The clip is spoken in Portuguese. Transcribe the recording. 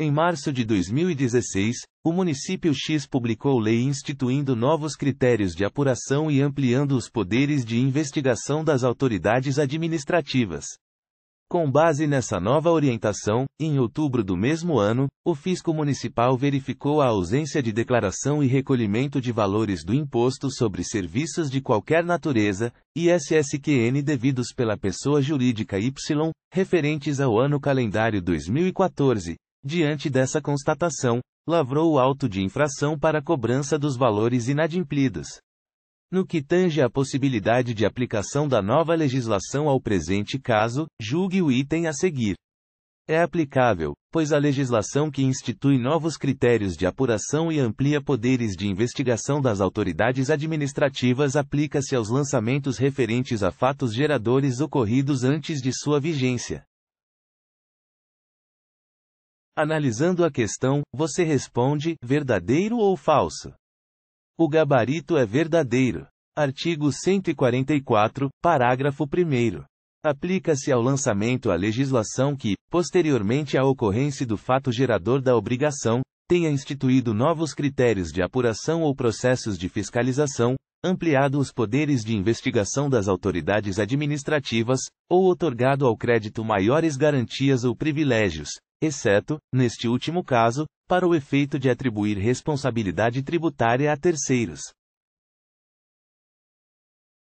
Em março de 2016, o município X publicou lei instituindo novos critérios de apuração e ampliando os poderes de investigação das autoridades administrativas. Com base nessa nova orientação, em outubro do mesmo ano, o Fisco Municipal verificou a ausência de declaração e recolhimento de valores do Imposto sobre Serviços de Qualquer Natureza, ISSQN devidos pela pessoa jurídica Y, referentes ao ano calendário 2014, Diante dessa constatação, lavrou o auto de infração para cobrança dos valores inadimplidos. No que tange à possibilidade de aplicação da nova legislação ao presente caso, julgue o item a seguir. É aplicável, pois a legislação que institui novos critérios de apuração e amplia poderes de investigação das autoridades administrativas aplica-se aos lançamentos referentes a fatos geradores ocorridos antes de sua vigência. Analisando a questão, você responde: verdadeiro ou falso? O gabarito é verdadeiro. Artigo 144, parágrafo 1. Aplica-se ao lançamento a legislação que, posteriormente à ocorrência do fato gerador da obrigação, tenha instituído novos critérios de apuração ou processos de fiscalização, ampliado os poderes de investigação das autoridades administrativas, ou otorgado ao crédito maiores garantias ou privilégios, exceto, neste último caso, para o efeito de atribuir responsabilidade tributária a terceiros.